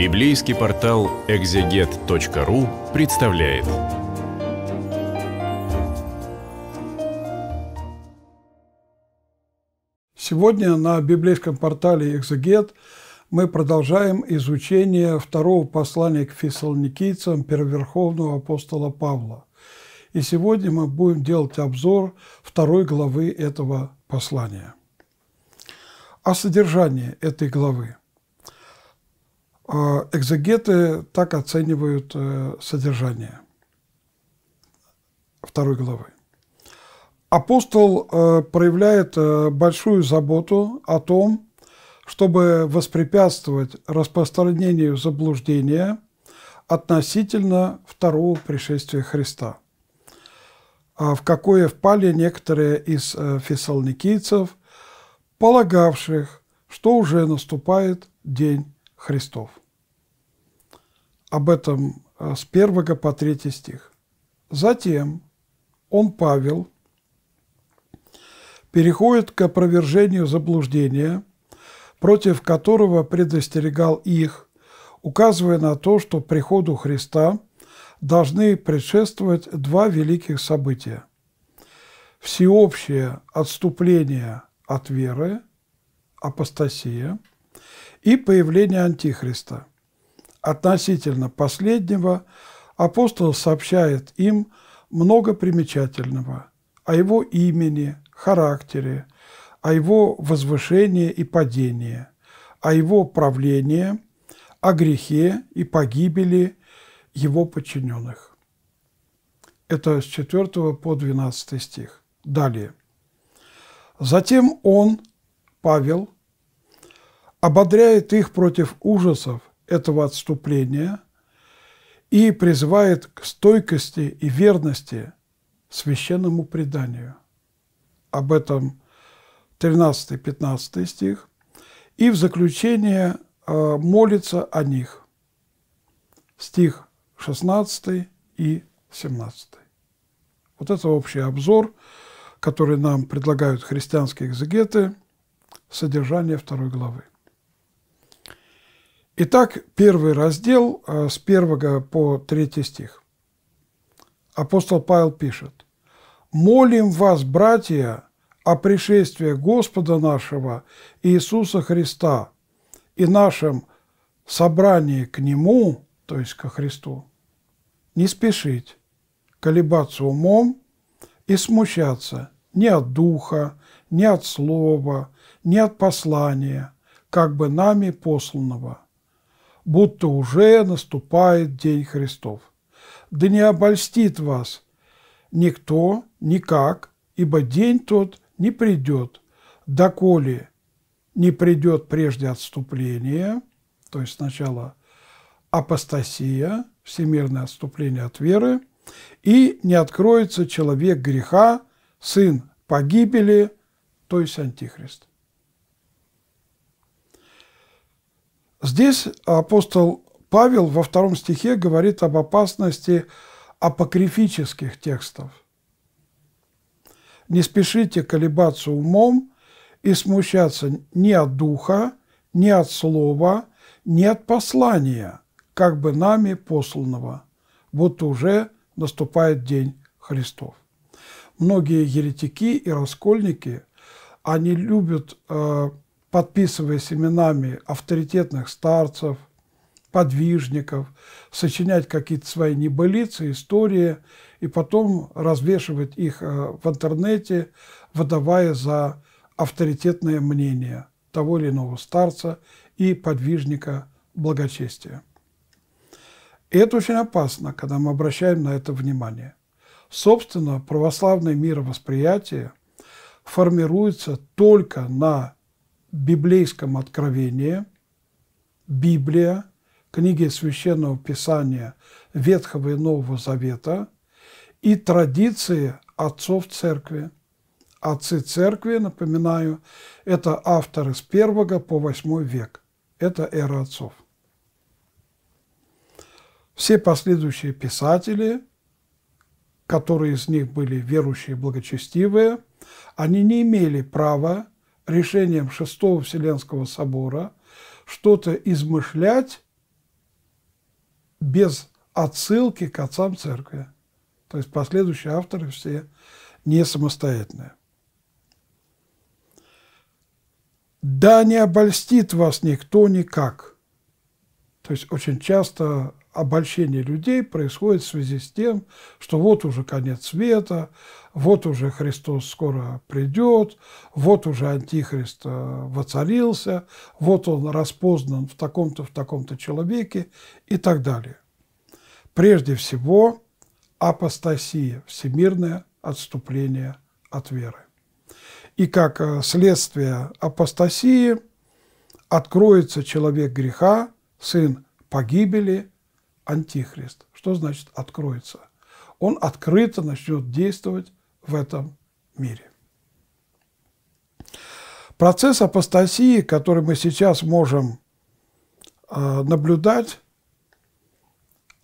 Библейский портал экзегет.ру представляет. Сегодня на библейском портале «Экзегет» мы продолжаем изучение второго послания к фессалоникийцам первоверховного апостола Павла. И сегодня мы будем делать обзор второй главы этого послания. О содержании этой главы – а, Экзегеты так оценивают э, содержание второй главы. Апостол э, проявляет э, большую заботу о том, чтобы воспрепятствовать распространению заблуждения относительно второго пришествия Христа, а, в какое впали некоторые из фессалоникийцев, полагавших, что уже наступает день Христов. Об этом э, с 1 по 3 стих. Затем он, Павел, переходит к опровержению заблуждения, против которого предостерегал их, указывая на то, что приходу Христа должны предшествовать два великих события. Всеобщее отступление от веры, апостасия, и появление Антихриста – Относительно последнего апостол сообщает им много примечательного о его имени, характере, о его возвышении и падении, о его правлении, о грехе и погибели его подчиненных. Это с 4 по 12 стих. Далее. Затем он, Павел, ободряет их против ужасов, этого отступления и призывает к стойкости и верности священному преданию. Об этом 13-15 стих. И в заключение э, молится о них. Стих 16 и 17. Вот это общий обзор, который нам предлагают христианские экзегеты, содержание второй главы. Итак, первый раздел э, с 1 по 3 стих. Апостол Павел пишет. «Молим вас, братья, о пришествии Господа нашего Иисуса Христа и нашем собрании к Нему, то есть ко Христу, не спешить, колебаться умом и смущаться ни от духа, ни от слова, ни от послания, как бы нами посланного, будто уже наступает День Христов. Да не обольстит вас никто никак, ибо день тот не придет, доколе не придет прежде отступление, то есть сначала апостасия, всемирное отступление от веры, и не откроется человек греха, сын погибели, то есть антихрист. Здесь апостол Павел во втором стихе говорит об опасности апокрифических текстов. «Не спешите колебаться умом и смущаться ни от духа, ни от слова, ни от послания, как бы нами посланного, будто уже наступает день Христов». Многие еретики и раскольники, они любят э, подписываясь именами авторитетных старцев, подвижников, сочинять какие-то свои небылицы, истории, и потом развешивать их э, в интернете, выдавая за авторитетное мнение того или иного старца и подвижника благочестия. И это очень опасно, когда мы обращаем на это внимание. Собственно, православное мировосприятие формируется только на библейском откровении Библия, книги Священного Писания Ветхого и Нового Завета и традиции отцов церкви. Отцы церкви, напоминаю, это авторы с первого по восьмой век. Это эра отцов. Все последующие писатели, которые из них были верующие и благочестивые, они не имели права решением Шестого Вселенского собора что-то измышлять без отсылки к отцам церкви. То есть последующие авторы все не самостоятельные. «Да не обольстит вас никто никак». То есть очень часто обольщение людей происходит в связи с тем, что вот уже конец света, вот уже Христос скоро придет, вот уже Антихрист э, воцарился, вот он распознан в таком-то, в таком-то человеке и так далее. Прежде всего, апостасия, всемирное отступление от веры. И как э, следствие апостасии откроется человек греха, сын погибели, антихрист. Что значит откроется? Он открыто начнет действовать в этом мире. Процесс апостасии, который мы сейчас можем а, наблюдать,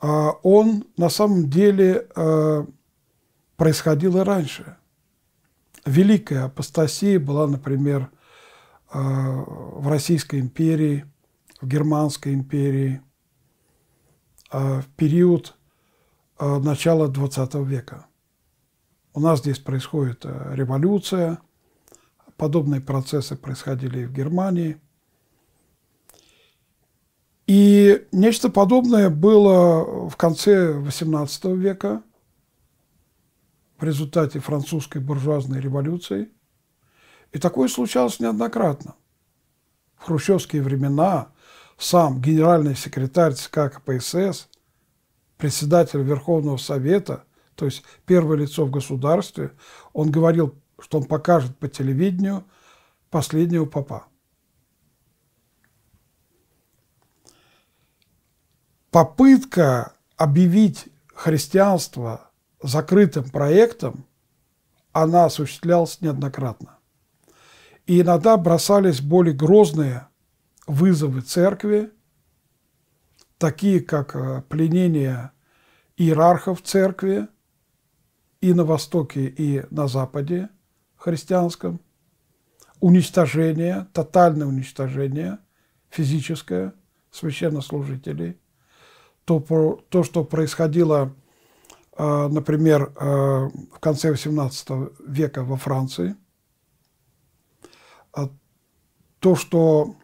а, он на самом деле а, происходил и раньше. Великая апостасия была, например, в Российской империи, в Германской империи в период начала XX века. У нас здесь происходит э, революция, подобные процессы происходили и в Германии. И нечто подобное было в конце XVIII века в результате французской буржуазной революции. И такое случалось неоднократно. В хрущевские времена сам генеральный секретарь ЦК КПСС, председатель Верховного Совета то есть первое лицо в государстве, он говорил, что он покажет по телевидению последнего папа. Попытка объявить христианство закрытым проектом, она осуществлялась неоднократно. И иногда бросались более грозные вызовы церкви, такие как э, пленение иерархов церкви – и на Востоке, и на Западе христианском, уничтожение, тотальное уничтожение физическое священнослужителей, то, то что происходило, э, например, э, в конце XVIII века во Франции, а то, что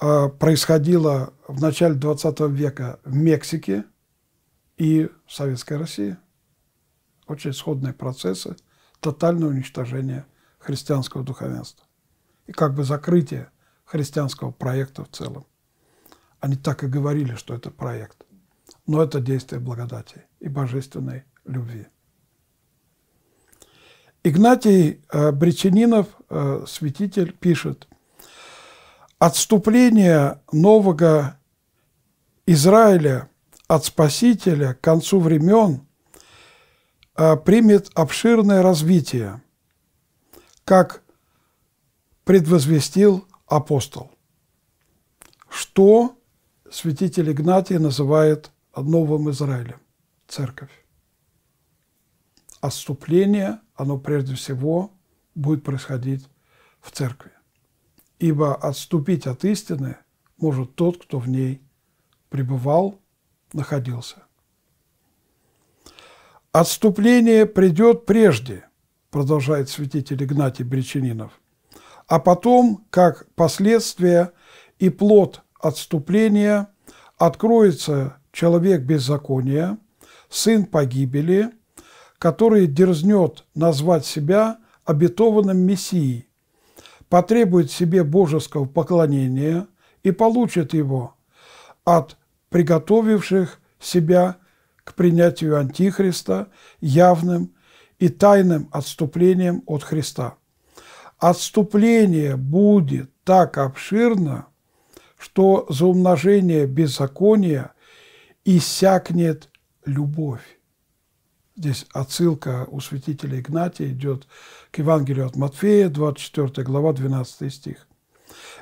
э, происходило в начале XX века в Мексике и в Советской России – очень сходные процессы тотального уничтожения христианского духовенства и как бы закрытие христианского проекта в целом. Они так и говорили, что это проект. Но это действие благодати и божественной любви. Игнатий э, Бреченинов, э, святитель, пишет, «Отступление нового Израиля от Спасителя к концу времен – а, примет обширное развитие, как предвозвестил апостол, что святитель Игнатий называет новым Израилем – церковь. Отступление, оно прежде всего будет происходить в церкви, ибо отступить от истины может тот, кто в ней пребывал, находился – Отступление придет прежде, продолжает святитель Игнатий Бреченинов, а потом, как последствие и плод отступления, откроется человек беззакония, сын погибели, который дерзнет назвать себя обетованным Мессией, потребует себе божеского поклонения и получит его от приготовивших себя к принятию Антихриста явным и тайным отступлением от Христа. Отступление будет так обширно, что за умножение беззакония иссякнет любовь. Здесь отсылка у святителя Игнатия идет к Евангелию от Матфея, 24 глава, 12 стих.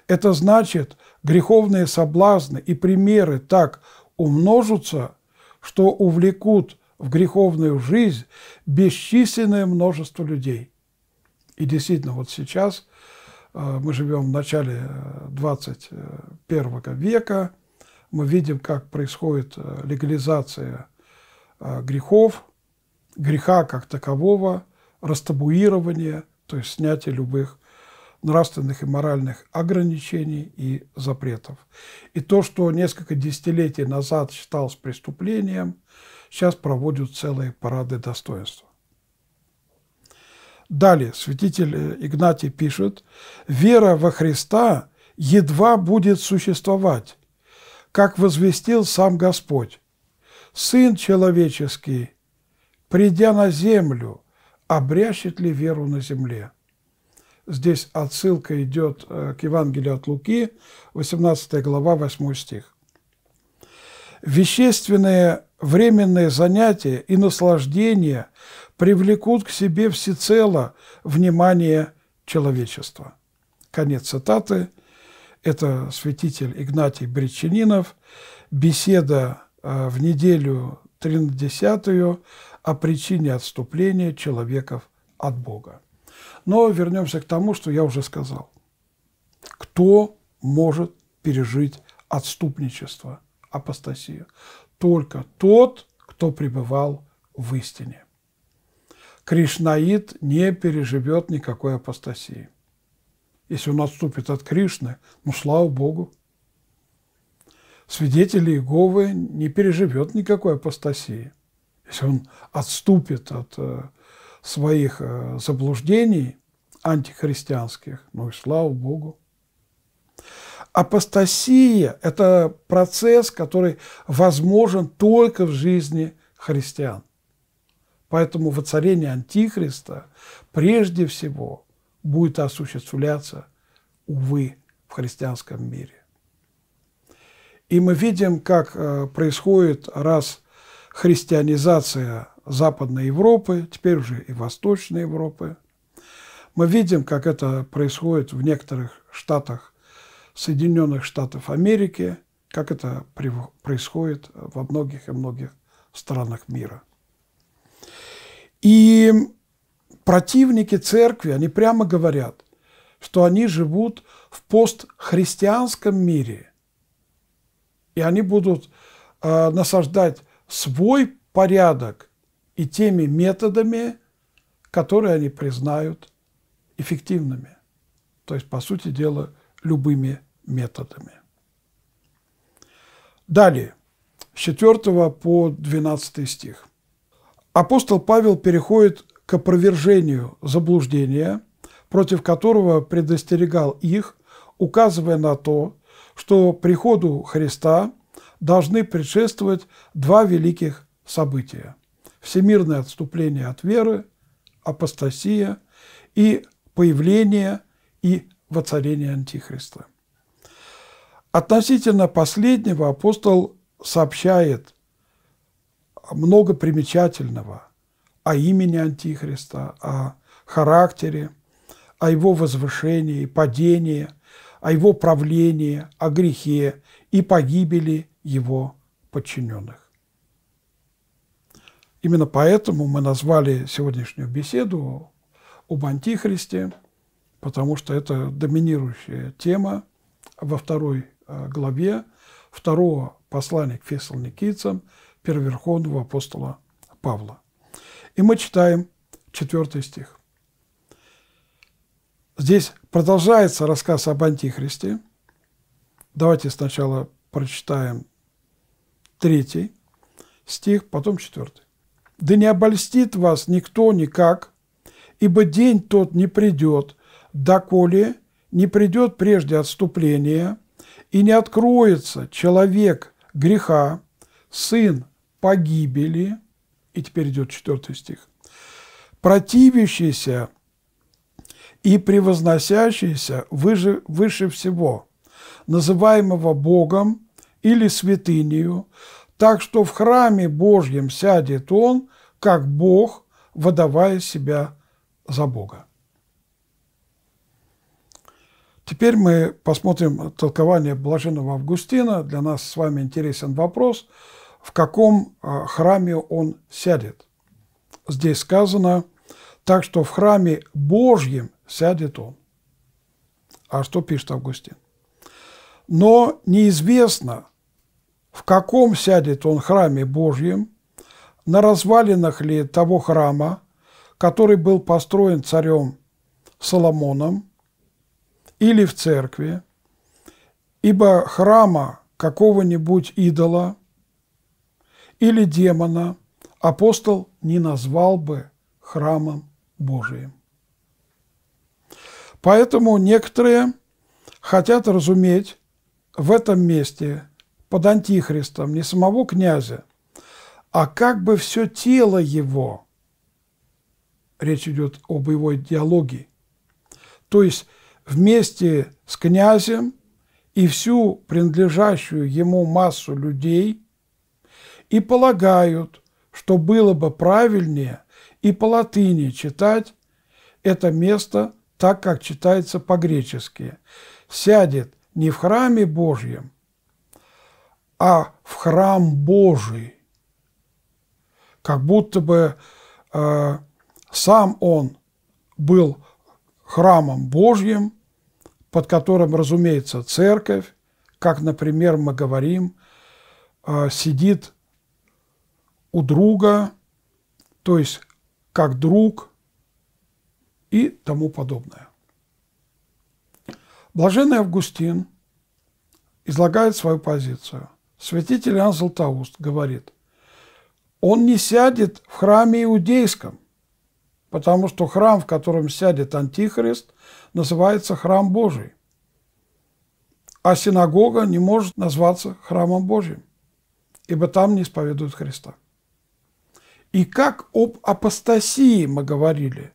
Это значит, греховные соблазны и примеры так умножатся, что увлекут в греховную жизнь бесчисленное множество людей. И действительно, вот сейчас э, мы живем в начале 21 э, века, мы видим, как происходит э, легализация грехов, греха как такового, растабуирование, то есть снятие любых нравственных и моральных ограничений и запретов. И то, что несколько десятилетий назад считалось преступлением, сейчас проводят целые парады достоинства. Далее святитель э, Игнатий пишет, «Вера во Христа едва будет существовать, как возвестил сам Господь. Сын человеческий, придя на землю, обрящет ли веру на земле?» Здесь отсылка идет э, к Евангелию от Луки, 18 глава, 8 стих. Вещественные временные занятия и наслаждения привлекут к себе всецело внимание человечества. Конец цитаты. Это святитель Игнатий Бречининов. Беседа э, в неделю 13 о причине отступления человеков от Бога. Но вернемся к тому, что я уже сказал. Кто может пережить отступничество, апостасию? Только тот, кто пребывал в истине. Кришнаид не переживет никакой апостасии. Если он отступит от Кришны, ну, слава Богу, свидетель Иеговы не переживет никакой апостасии. Если он отступит от э, своих э, заблуждений антихристианских, ну и слава Богу. Апостасия – это процесс, который возможен только в жизни христиан. Поэтому воцарение Антихриста прежде всего будет осуществляться, увы, в христианском мире. И мы видим, как э, происходит раз христианизация Западной Европы, теперь уже и Восточной Европы. Мы видим, как это происходит в некоторых штатах Соединенных Штатов Америки, как это происходит во многих и многих странах мира. И противники церкви, они прямо говорят, что они живут в постхристианском мире, и они будут э, насаждать свой порядок и теми методами, которые они признают эффективными. То есть, по сути дела, любыми методами. Далее, с 4 по 12 стих. Апостол Павел переходит к опровержению заблуждения, против которого предостерегал их, указывая на то, что приходу Христа должны предшествовать два великих события – всемирное отступление от веры, апостасия и появление и воцарение Антихриста. Относительно последнего апостол сообщает много примечательного о имени Антихриста, о характере, о его возвышении, падении, о его правлении, о грехе и погибели его подчиненных. Именно поэтому мы назвали сегодняшнюю беседу об Антихристе, потому что это доминирующая тема во второй э, главе второго послания к фессалоникийцам первоверховного апостола Павла. И мы читаем четвертый стих. Здесь продолжается рассказ об Антихристе. Давайте сначала прочитаем третий стих, потом четвертый. Да не обольстит вас никто никак, ибо день тот не придет, доколе не придет прежде отступление, и не откроется человек греха, сын погибели, и теперь идет четвертый стих, противящийся и превозносящийся выше, выше всего, называемого Богом или святынею, так что в храме Божьем сядет он, как Бог, выдавая себя за Бога. Теперь мы посмотрим толкование Блаженного Августина. Для нас с вами интересен вопрос, в каком а, храме он сядет. Здесь сказано, так что в храме Божьем сядет он. А что пишет Августин? Но неизвестно, в каком сядет он храме Божьем, на развалинах ли того храма, который был построен царем Соломоном, или в церкви, ибо храма какого-нибудь идола или демона апостол не назвал бы храмом Божиим. Поэтому некоторые хотят разуметь в этом месте под антихристом, не самого князя, а как бы все тело его. Речь идет о боевой идеологии. То есть вместе с князем и всю принадлежащую ему массу людей и полагают, что было бы правильнее и по латыни читать это место так, как читается по-гречески. «Сядет не в храме Божьем, а в храм Божий. Как будто бы э, сам он был храмом Божьим, под которым, разумеется, церковь, как, например, мы говорим, э, сидит у друга, то есть как друг и тому подобное. Блаженный Августин излагает свою позицию – Святитель Иоанн Златоуст говорит, он не сядет в храме иудейском, потому что храм, в котором сядет Антихрист, называется храм Божий, а синагога не может назваться храмом Божьим, ибо там не исповедуют Христа. И как об апостасии мы говорили,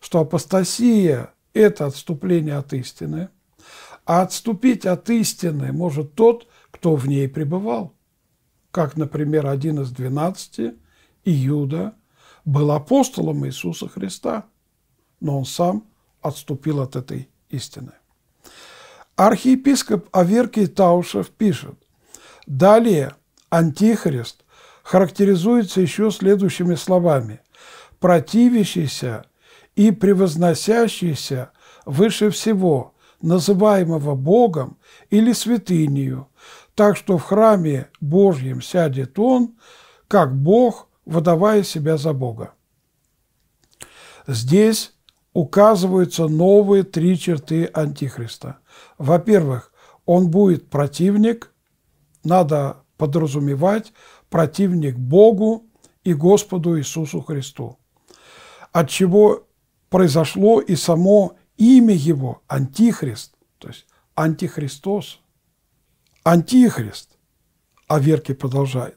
что апостасия – это отступление от истины, а отступить от истины может тот, кто в ней пребывал, как, например, один из двенадцати, Иуда, был апостолом Иисуса Христа, но он сам отступил от этой истины. Архиепископ Аверкий Таушев пишет, далее Антихрист характеризуется еще следующими словами «противящийся и превозносящийся выше всего, называемого Богом или святынею, так что в храме Божьем сядет он, как Бог, выдавая себя за Бога. Здесь указываются новые три черты Антихриста. Во-первых, он будет противник, надо подразумевать, противник Богу и Господу Иисусу Христу, от чего произошло и само Имя его – Антихрист, то есть Антихристос. Антихрист, Аверки продолжает,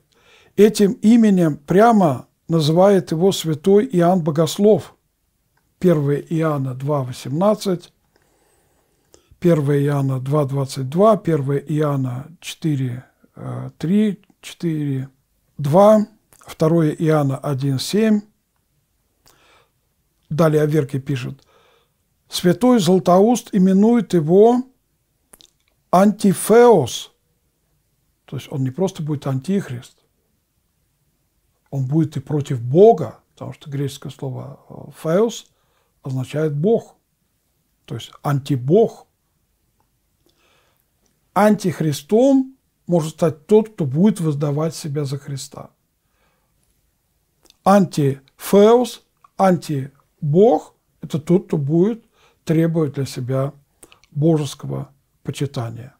этим именем прямо называет его святой Иоанн Богослов. 1 Иоанна 2,18, 1 Иоанна 2,22, 1 Иоанна 4,3, 4, 2, 2 Иоанна 1,7. Далее Аверки пишет – Святой Златоуст именует его антифеос. То есть он не просто будет антихрист, он будет и против Бога, потому что греческое слово э, «феос» означает «бог», то есть антибог. Антихристом может стать тот, кто будет воздавать себя за Христа. Антифеос, антибог – это тот, кто будет требует для себя божеского почитания.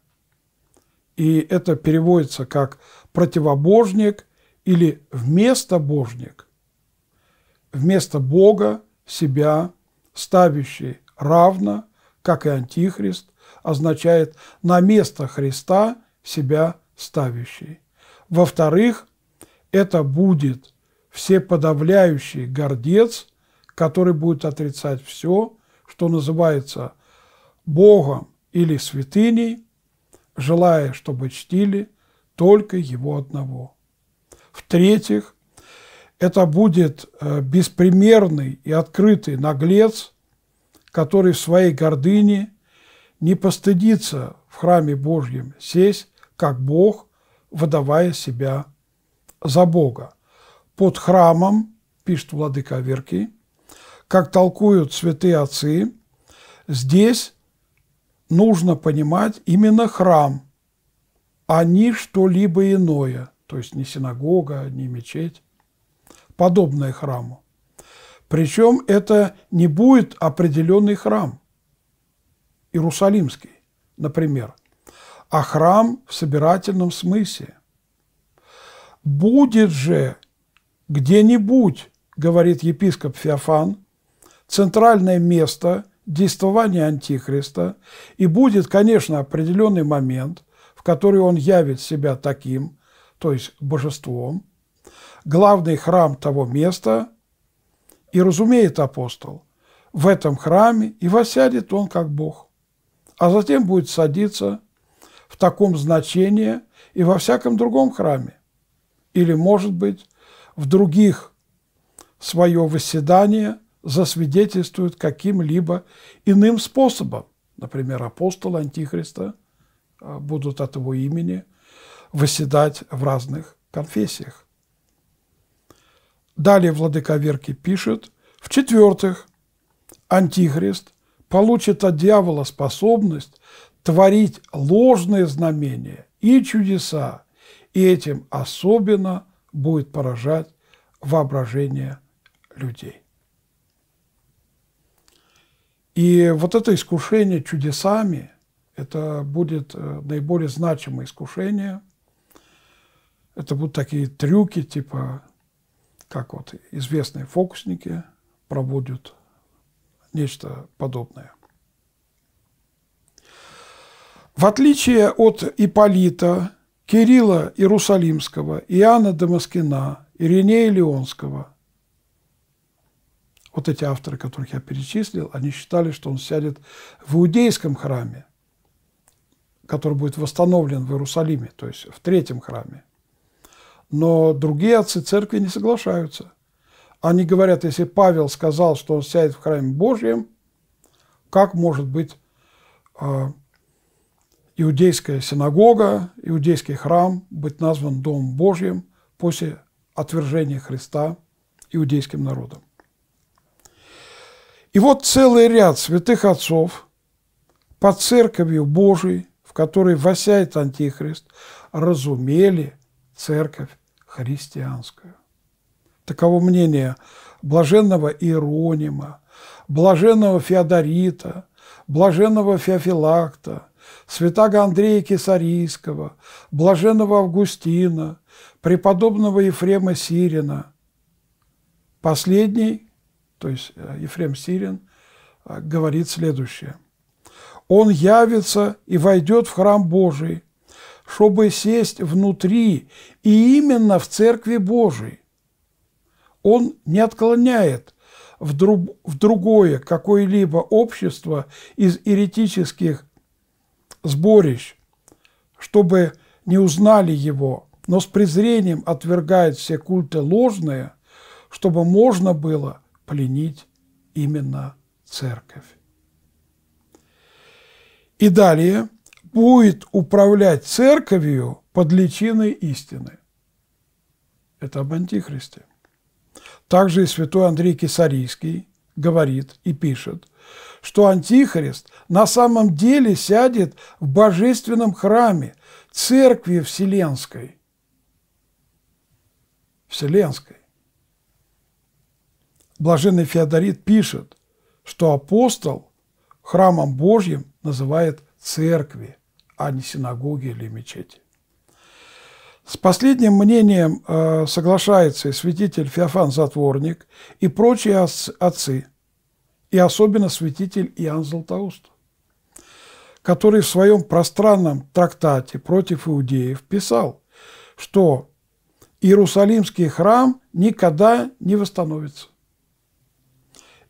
И это переводится как противобожник или вместо божник, вместо Бога себя ставящий равно, как и антихрист, означает на место Христа себя ставящий. Во-вторых, это будет всеподавляющий гордец, который будет отрицать все, что называется Богом или святыней, желая, чтобы чтили только Его одного. В-третьих, это будет э, беспримерный и открытый наглец, который в своей гордыне не постыдится в храме Божьем сесть, как Бог, выдавая себя за Бога. Под храмом, пишет владыка Верки, как толкуют святые отцы, здесь нужно понимать именно храм, а не что-либо иное, то есть не синагога, не мечеть, подобное храму. Причем это не будет определенный храм, Иерусалимский, например, а храм в собирательном смысле. Будет же где-нибудь, говорит епископ Феофан, центральное место действования Антихриста, и будет, конечно, определенный момент, в который он явит себя таким, то есть божеством, главный храм того места, и разумеет апостол, в этом храме и восядет он как Бог, а затем будет садиться в таком значении и во всяком другом храме, или, может быть, в других свое восседание – засвидетельствуют каким-либо иным способом. Например, апостол Антихриста а, будут от его имени выседать в разных конфессиях. Далее владыка Верки пишет, в-четвертых, Антихрист получит от дьявола способность творить ложные знамения и чудеса, и этим особенно будет поражать воображение людей. И вот это искушение чудесами, это будет э, наиболее значимое искушение. Это будут такие трюки, типа, как вот известные фокусники проводят нечто подобное. В отличие от Иполита, Кирилла Иерусалимского, Иоанна Дамаскина, Иринея Леонского – вот эти авторы, которых я перечислил, они считали, что он сядет в иудейском храме, который будет восстановлен в Иерусалиме, то есть в третьем храме. Но другие отцы церкви не соглашаются. Они говорят, если Павел сказал, что он сядет в храме Божьем, как может быть а, иудейская синагога, иудейский храм быть назван Домом Божьим после отвержения Христа иудейским народом. И вот целый ряд святых отцов под церковью Божией, в которой восяет Антихрист, разумели церковь христианскую. Таково мнение блаженного Иеронима, блаженного Феодорита, блаженного Феофилакта, святаго Андрея Кесарийского, блаженного Августина, преподобного Ефрема Сирина. Последний, то есть э, Ефрем Сирин, э, говорит следующее. «Он явится и войдет в храм Божий, чтобы сесть внутри и именно в Церкви Божией. Он не отклоняет в, друг, в другое какое-либо общество из еретических сборищ, чтобы не узнали его, но с презрением отвергает все культы ложные, чтобы можно было пленить именно церковь. И далее будет управлять церковью под личиной истины. Это об Антихристе. Также и святой Андрей Кисарийский говорит и пишет, что Антихрист на самом деле сядет в божественном храме, церкви вселенской. Вселенской. Блаженный Феодорит пишет, что апостол храмом Божьим называет церкви, а не синагоги или мечети. С последним мнением э, соглашается и святитель Феофан Затворник и прочие отцы, и особенно святитель Иоанн Златоуст, который в своем пространном трактате против иудеев писал, что Иерусалимский храм никогда не восстановится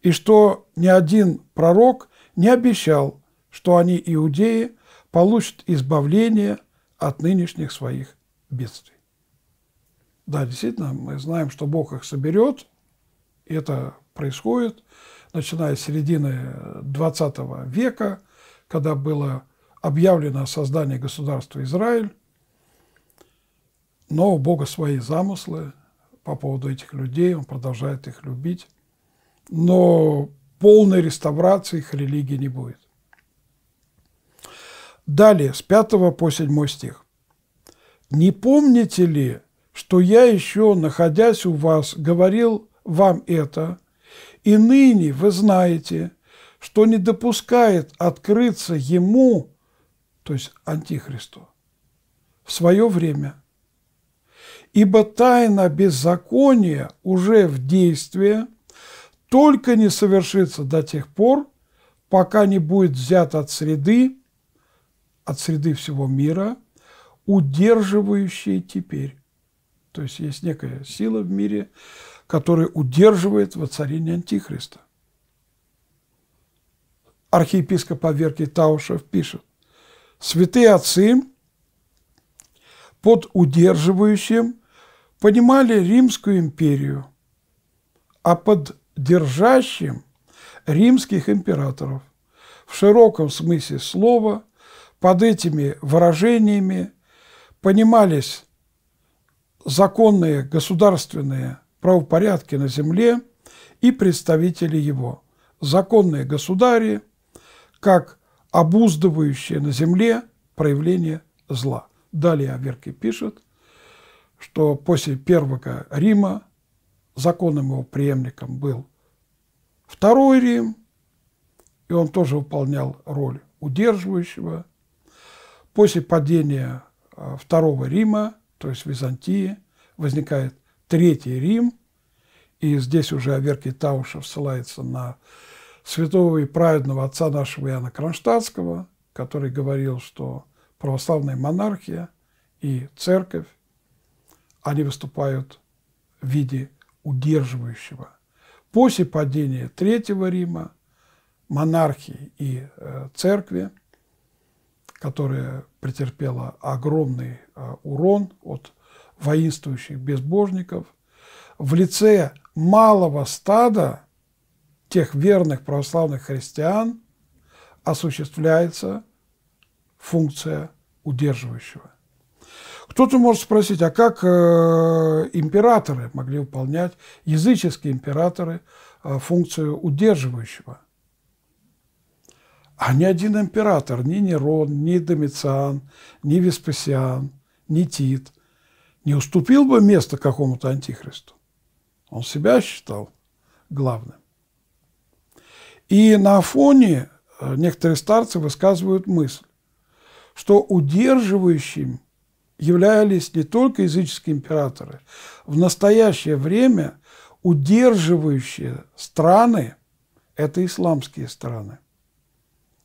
и что ни один пророк не обещал, что они, иудеи, получат избавление от нынешних своих бедствий. Да, действительно, мы знаем, что Бог их соберет, и это происходит, начиная с середины XX века, когда было объявлено создание государства Израиль, но у Бога свои замыслы по поводу этих людей, он продолжает их любить но полной реставрации их религии не будет. Далее, с 5 по 7 стих. «Не помните ли, что я еще, находясь у вас, говорил вам это, и ныне вы знаете, что не допускает открыться ему, то есть Антихристу, в свое время. Ибо тайна беззакония уже в действии, только не совершится до тех пор, пока не будет взят от среды, от среды всего мира, удерживающие теперь. То есть есть некая сила в мире, которая удерживает воцарение Антихриста. Архиепископ Аверкий Таушев пишет, святые отцы под удерживающим понимали Римскую империю, а под держащим римских императоров. В широком смысле слова под этими выражениями понимались законные государственные правопорядки на земле и представители его, законные государи, как обуздывающие на земле проявление зла. Далее Аверки пишет, что после первого Рима законным его преемником был Второй Рим, и он тоже выполнял роль удерживающего. После падения э, Второго Рима, то есть Византии, возникает Третий Рим, и здесь уже Аверкий Таушев ссылается на святого и праведного отца нашего Иоанна Кронштадтского, который говорил, что православная монархия и церковь, они выступают в виде удерживающего. После падения Третьего Рима, монархии и э, церкви, которая претерпела огромный э, урон от воинствующих безбожников, в лице малого стада тех верных православных христиан осуществляется функция удерживающего – кто-то может спросить, а как э, императоры могли выполнять, языческие императоры, э, функцию удерживающего? А ни один император, ни Нерон, ни Домициан, ни Веспасиан, ни Тит не уступил бы место какому-то антихристу. Он себя считал главным. И на фоне э, некоторые старцы высказывают мысль, что удерживающим – являлись не только языческие императоры, в настоящее время удерживающие страны – это исламские страны,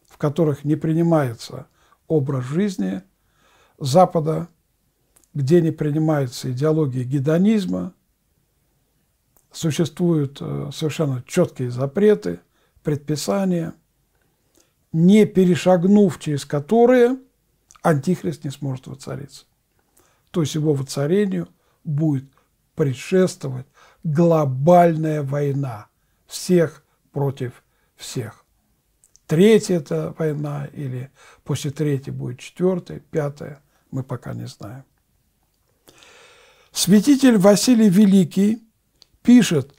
в которых не принимается образ жизни Запада, где не принимается идеология гедонизма, существуют э, совершенно четкие запреты, предписания, не перешагнув через которые антихрист не сможет воцариться то есть его воцарению будет предшествовать глобальная война всех против всех. Третья это война или после третьей будет четвертая, пятая, мы пока не знаем. Святитель Василий Великий пишет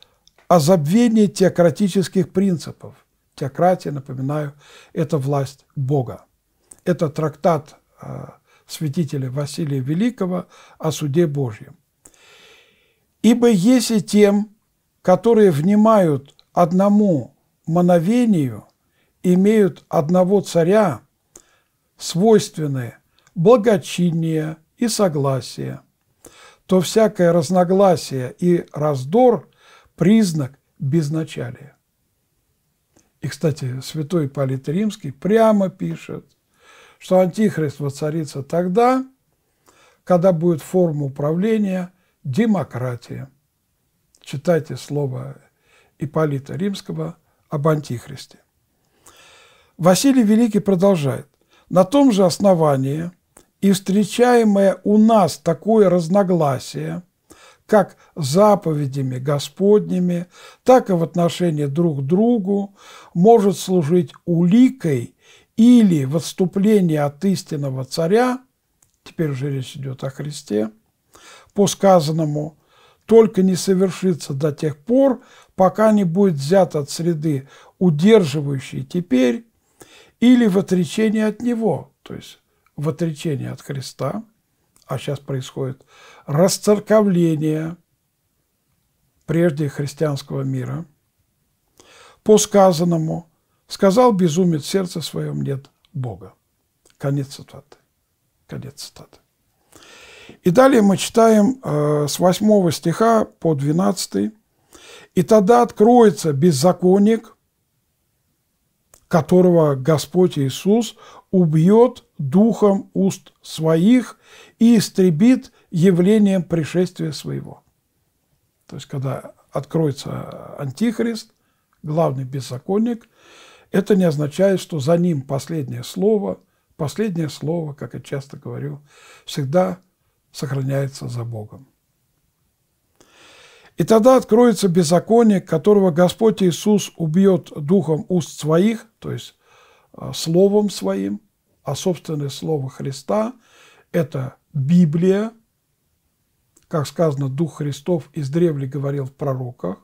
о забвении теократических принципов. Теократия, напоминаю, это власть Бога. Это трактат а, святителя Василия Великого о суде Божьем. «Ибо если тем, которые внимают одному мановению, имеют одного царя, свойственны благочиние и согласие, то всякое разногласие и раздор – признак безначалия. И, кстати, святой Полит Римский прямо пишет – что Антихрист воцарится тогда, когда будет форма управления демократия. Читайте слово Иполита Римского об Антихристе. Василий Великий продолжает. На том же основании и встречаемое у нас такое разногласие, как заповедями Господними, так и в отношении друг к другу, может служить уликой – или в отступлении от истинного царя, теперь уже речь идет о Христе, по сказанному, только не совершится до тех пор, пока не будет взят от среды, удерживающей теперь, или в отречении от Него, то есть в отречении от Христа, а сейчас происходит расцерковление прежде христианского мира, по сказанному – Сказал безумец сердце своем нет Бога. Конец цитаты. Конец цитаты. И далее мы читаем э, с 8 стиха по 12. «И тогда откроется беззаконник, которого Господь Иисус убьет духом уст своих и истребит явлением пришествия своего». То есть, когда откроется Антихрист, главный беззаконник – это не означает, что за ним последнее слово, последнее слово, как я часто говорю, всегда сохраняется за Богом. И тогда откроется беззаконие, которого Господь Иисус убьет духом уст своих, то есть а, словом своим, а собственное слово Христа – это Библия, как сказано, Дух Христов из древли говорил в пророках,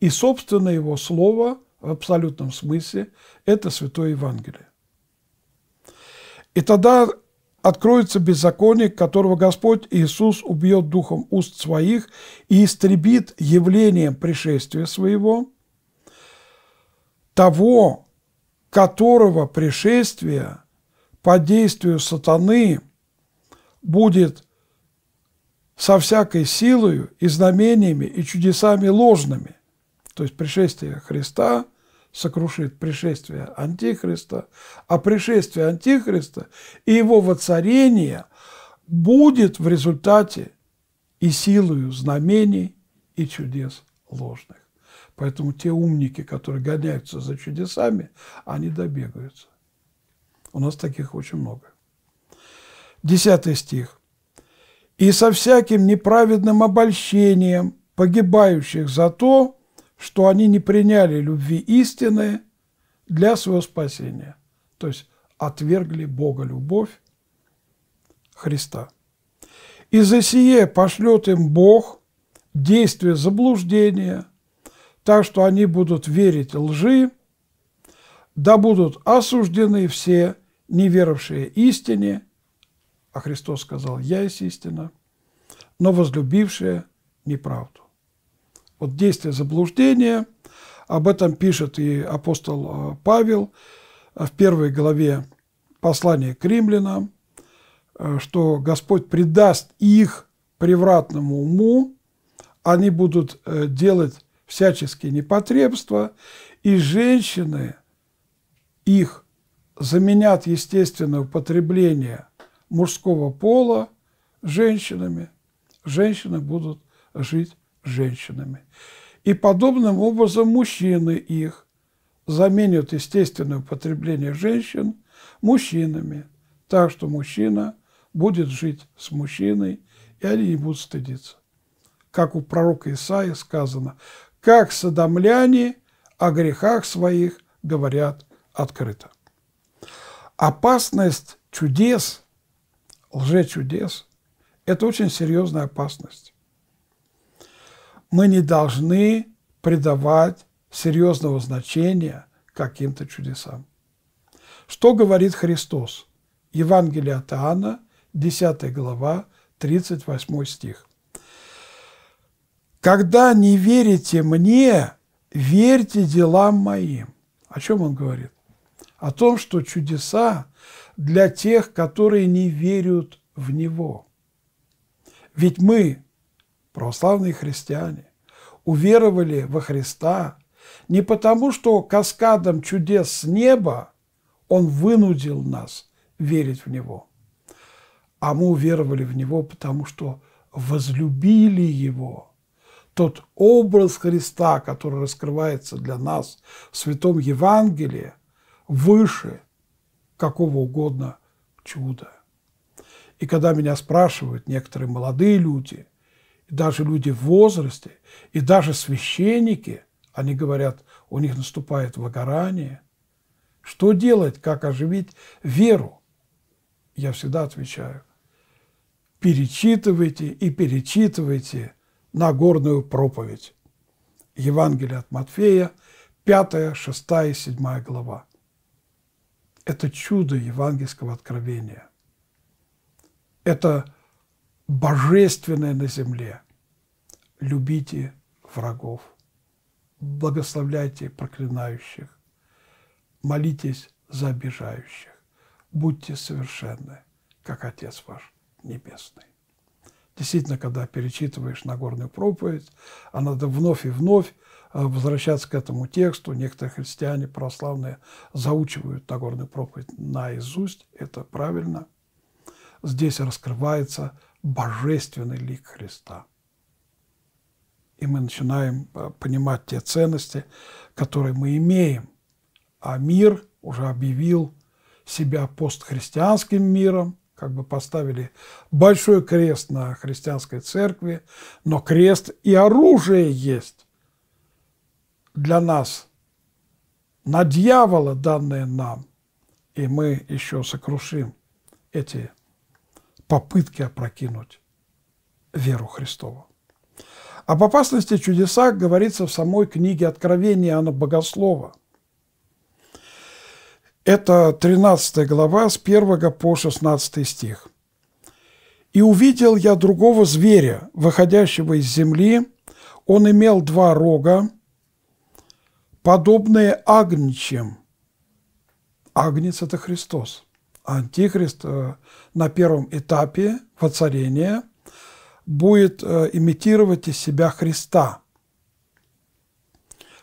и собственное его слово – в абсолютном смысле – это Святое Евангелие. И тогда откроется беззаконник, которого Господь Иисус убьет духом уст своих и истребит явлением пришествия своего, того, которого пришествие по действию сатаны будет со всякой силою и знамениями и чудесами ложными. То есть пришествие Христа сокрушит пришествие Антихриста, а пришествие Антихриста и его воцарение будет в результате и силою знамений и чудес ложных. Поэтому те умники, которые гоняются за чудесами, они добегаются. У нас таких очень много. Десятый стих. «И со всяким неправедным обольщением погибающих за то, что они не приняли любви истины для своего спасения, то есть отвергли Бога любовь Христа. И за сие пошлет им Бог действие заблуждения, так что они будут верить лжи, да будут осуждены все неверовшие истине, а Христос сказал, я есть истина, но возлюбившие неправду. Вот действие заблуждения, об этом пишет и апостол э, Павел э, в первой главе послания к римлянам, э, что Господь предаст их превратному уму, они будут делать всяческие непотребства, и женщины их заменят естественное употребление мужского пола женщинами, женщины будут жить женщинами. И подобным образом мужчины их заменят естественное употребление женщин мужчинами, так что мужчина будет жить с мужчиной, и они не будут стыдиться. Как у пророка Исаия сказано, как садомляне о грехах своих говорят открыто. Опасность чудес, лжечудес – это очень серьезная опасность мы не должны придавать серьезного значения каким-то чудесам. Что говорит Христос? Евангелие от Иоанна, 10 глава, 38 стих. «Когда не верите мне, верьте делам моим». О чем он говорит? О том, что чудеса для тех, которые не верят в Него. Ведь мы православные христиане, уверовали во Христа не потому, что каскадом чудес с неба Он вынудил нас верить в Него, а мы уверовали в Него, потому что возлюбили Его. Тот образ Христа, который раскрывается для нас в Святом Евангелии, выше какого угодно чуда. И когда меня спрашивают некоторые молодые люди – даже люди в возрасте, и даже священники, они говорят, у них наступает выгорание. Что делать, как оживить веру? Я всегда отвечаю, перечитывайте и перечитывайте Нагорную проповедь. Евангелие от Матфея, 5, 6 и 7 глава. Это чудо евангельского откровения. Это божественное на земле. Любите врагов, благословляйте проклинающих, молитесь за обижающих, будьте совершенны, как Отец ваш Небесный. Действительно, когда перечитываешь Нагорную проповедь, а надо вновь и вновь а, возвращаться к этому тексту. Некоторые христиане православные заучивают Нагорную проповедь наизусть, это правильно. Здесь раскрывается божественный лик Христа. И мы начинаем э, понимать те ценности, которые мы имеем. А мир уже объявил себя постхристианским миром, как бы поставили большой крест на христианской церкви, но крест и оружие есть для нас, на дьявола данное нам, и мы еще сокрушим эти попытки опрокинуть веру Христову. Об опасности чудесах говорится в самой книге Откровения Иоанна Богослова. Это 13 глава с 1 по 16 стих. «И увидел я другого зверя, выходящего из земли. Он имел два рога, подобные агничьим». Агнец – это Христос – Антихрист э, на первом этапе воцарения будет э, имитировать из себя Христа.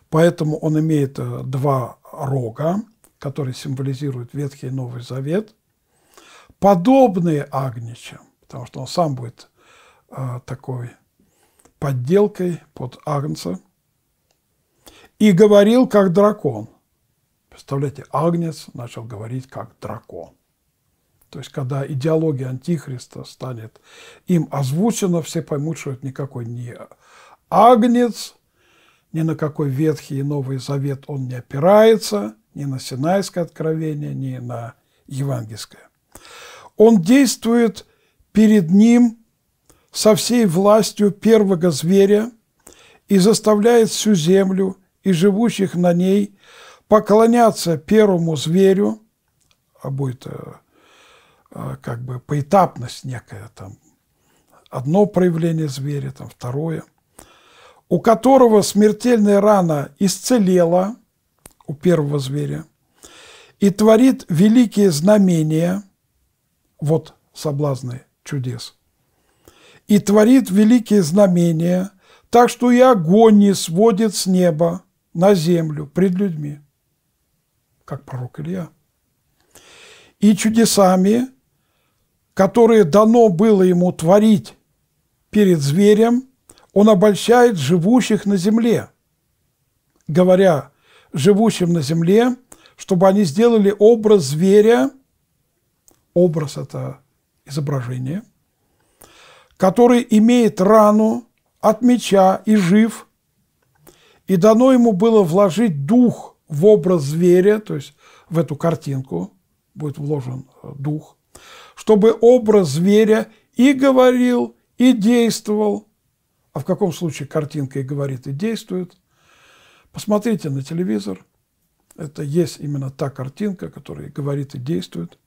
Поэтому он имеет э, два рога, которые символизируют Ветхий и Новый Завет, подобные Агничам, потому что он сам будет такой подделкой под Агнца, и говорил как дракон – Представляете, Агнец начал говорить как дракон. То есть, когда идеология Антихриста станет им озвучена, все поймут, что это никакой не агнец, ни на какой Ветхий и Новый Завет он не опирается, ни на Синайское откровение, ни на Евангельское. Он действует перед ним со всей властью первого зверя и заставляет всю землю и живущих на ней поклоняться первому зверю, а будет э, Э, как бы поэтапность некая, там, одно проявление зверя, там, второе, у которого смертельная рана исцелела у первого зверя и творит великие знамения, вот соблазны чудес, и творит великие знамения, так что и огонь не сводит с неба на землю пред людьми, как пророк Илья. И чудесами – которое дано было ему творить перед зверем, он обольщает живущих на земле, говоря живущим на земле, чтобы они сделали образ зверя, образ – это изображение, который имеет рану от меча и жив, и дано ему было вложить дух в образ зверя, то есть в эту картинку будет вложен э, дух, чтобы образ зверя и говорил, и действовал. А в каком случае картинка и говорит, и действует. Посмотрите на телевизор. Это есть именно та картинка, которая говорит, и действует.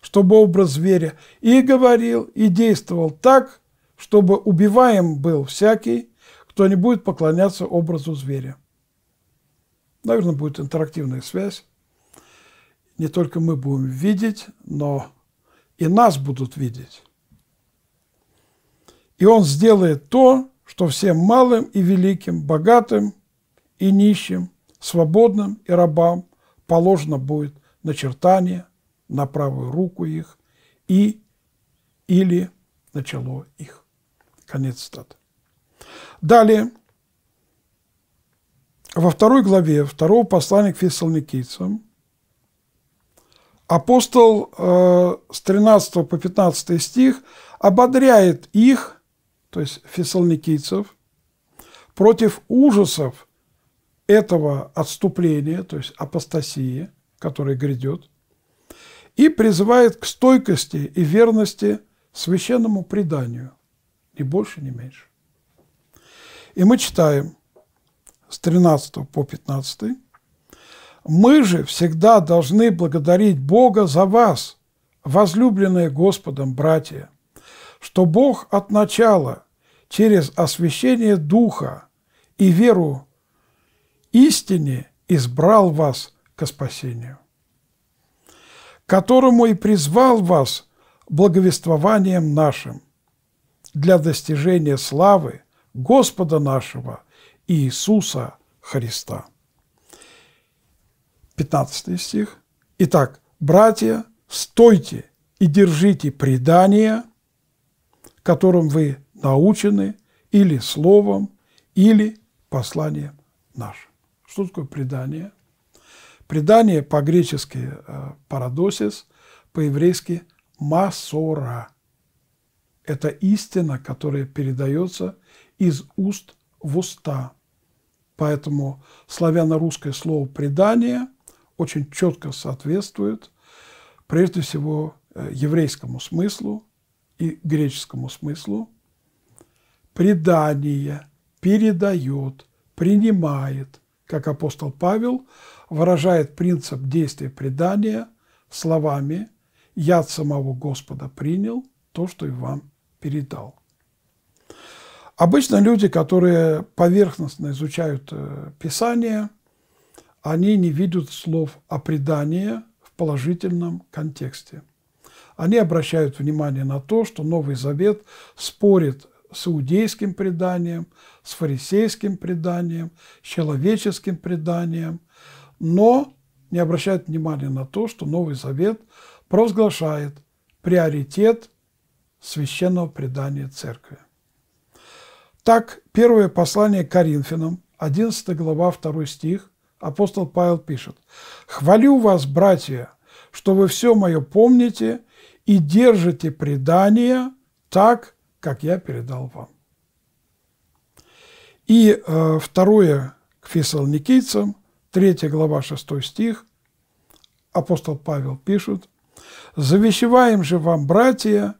Чтобы образ зверя и говорил, и действовал так, чтобы убиваем был всякий, кто не будет поклоняться образу зверя. Наверное, будет интерактивная связь. Не только мы будем видеть, но и нас будут видеть. И Он сделает то, что всем малым и великим, богатым и нищим, свободным и рабам положено будет начертание на правую руку их и или начало их. Конец стата. Далее, во второй главе второго послания к фессалоникийцам – апостол э, с 13 по 15 стих ободряет их, то есть фессалоникийцев, против ужасов этого отступления, то есть апостасии, которая грядет, и призывает к стойкости и верности священному преданию, ни больше, ни меньше. И мы читаем с 13 по 15 мы же всегда должны благодарить Бога за вас, возлюбленные Господом братья, что Бог от начала через освящение Духа и веру истине избрал вас к спасению, которому и призвал вас благовествованием нашим для достижения славы Господа нашего Иисуса Христа. 15 стих. Итак, братья, стойте и держите предание, которым вы научены или словом, или посланием нашим. Что такое предание? Предание по-гречески э, парадосис, по-еврейски масора. Это истина, которая передается из уст в уста. Поэтому славяно-русское слово «предание» – очень четко соответствует прежде всего э, еврейскому смыслу и греческому смыслу. Предание передает, принимает, как апостол Павел выражает принцип действия предания словами «Я от самого Господа принял то, что и вам передал». Обычно люди, которые поверхностно изучают э, Писание – они не видят слов о предании в положительном контексте. Они обращают внимание на то, что Новый Завет спорит с иудейским преданием, с фарисейским преданием, с человеческим преданием, но не обращают внимания на то, что Новый Завет провозглашает приоритет священного предания Церкви. Так, первое послание Коринфянам, 11 глава, 2 стих, Апостол Павел пишет, «Хвалю вас, братья, что вы все мое помните и держите предание так, как я передал вам». И э, второе к фессалоникийцам, 3 глава, 6 стих, апостол Павел пишет, «Завещеваем же вам, братья,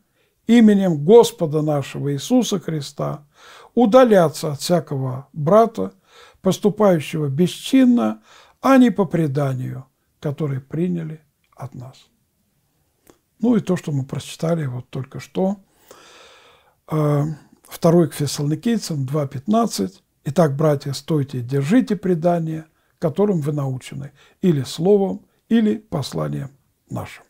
именем Господа нашего Иисуса Христа, удаляться от всякого брата, поступающего бесчинно, а не по преданию, которое приняли от нас. Ну и то, что мы прочитали вот только что. А, второй к фессалоникийцам 2.15. «Итак, братья, стойте держите предание, которым вы научены, или словом, или посланием нашим».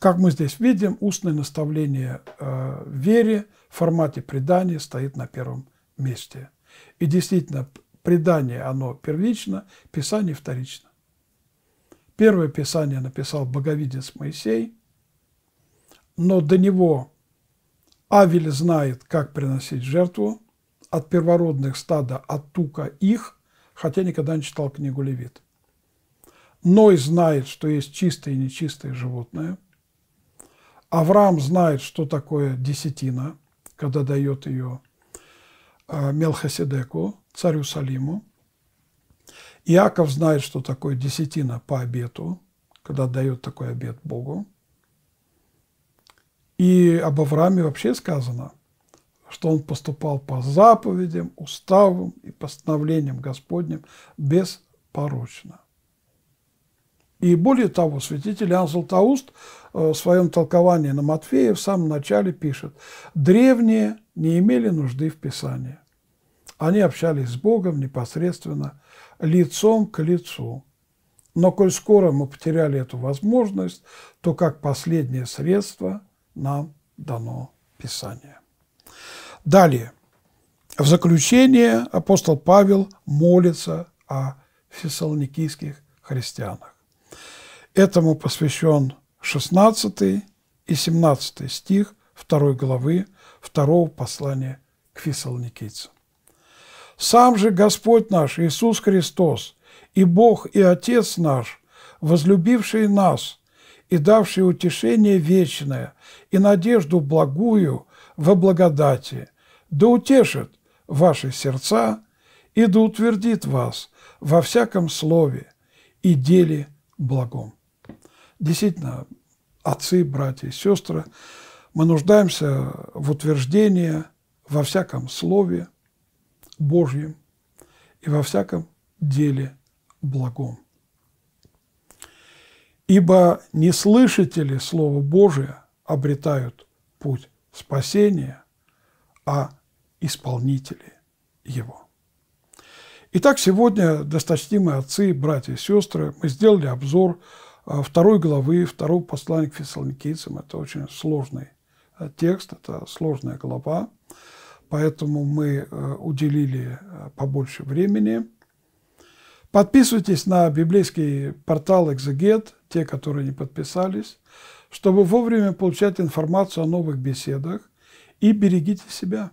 Как мы здесь видим, устное наставление э, вере в формате предания стоит на первом месте. И действительно, Предание, оно первично, Писание вторично. Первое Писание написал боговидец Моисей, но до него Авель знает, как приносить жертву от первородных стада, от тука их, хотя никогда не читал книгу Левит. Ной знает, что есть чистые и нечистые животные. Авраам знает, что такое десятина, когда дает ее э, Мелхоседеку царю Салиму. Иаков знает, что такое десятина по обету, когда дает такой обет Богу. И об Аврааме вообще сказано, что он поступал по заповедям, уставам и постановлениям Господним беспорочно. И более того, святитель Иоанн Тауст э, в своем толковании на Матфея в самом начале пишет, «Древние не имели нужды в Писании, они общались с Богом непосредственно, лицом к лицу. Но коль скоро мы потеряли эту возможность, то как последнее средство нам дано Писание. Далее. В заключение апостол Павел молится о фессалоникийских христианах. Этому посвящен 16 и 17 стих 2 главы 2 послания к фессалоникийцам. Сам же Господь наш Иисус Христос и Бог и Отец наш, возлюбивший нас и давший утешение вечное и надежду благую во благодати, да утешит ваши сердца и да утвердит вас во всяком слове и деле благом. Действительно, отцы, братья и сестры, мы нуждаемся в утверждении во всяком слове – Божьим и во всяком деле благом. Ибо не слышатели Слова Божия обретают путь спасения, а исполнители его. Итак, сегодня, досточтимые отцы, братья и сестры, мы сделали обзор а, второй главы, второго послания к фессалоникийцам. Это очень сложный э, текст, это сложная глава поэтому мы э, уделили э, побольше времени. Подписывайтесь на библейский портал Exeget, те, которые не подписались, чтобы вовремя получать информацию о новых беседах и берегите себя.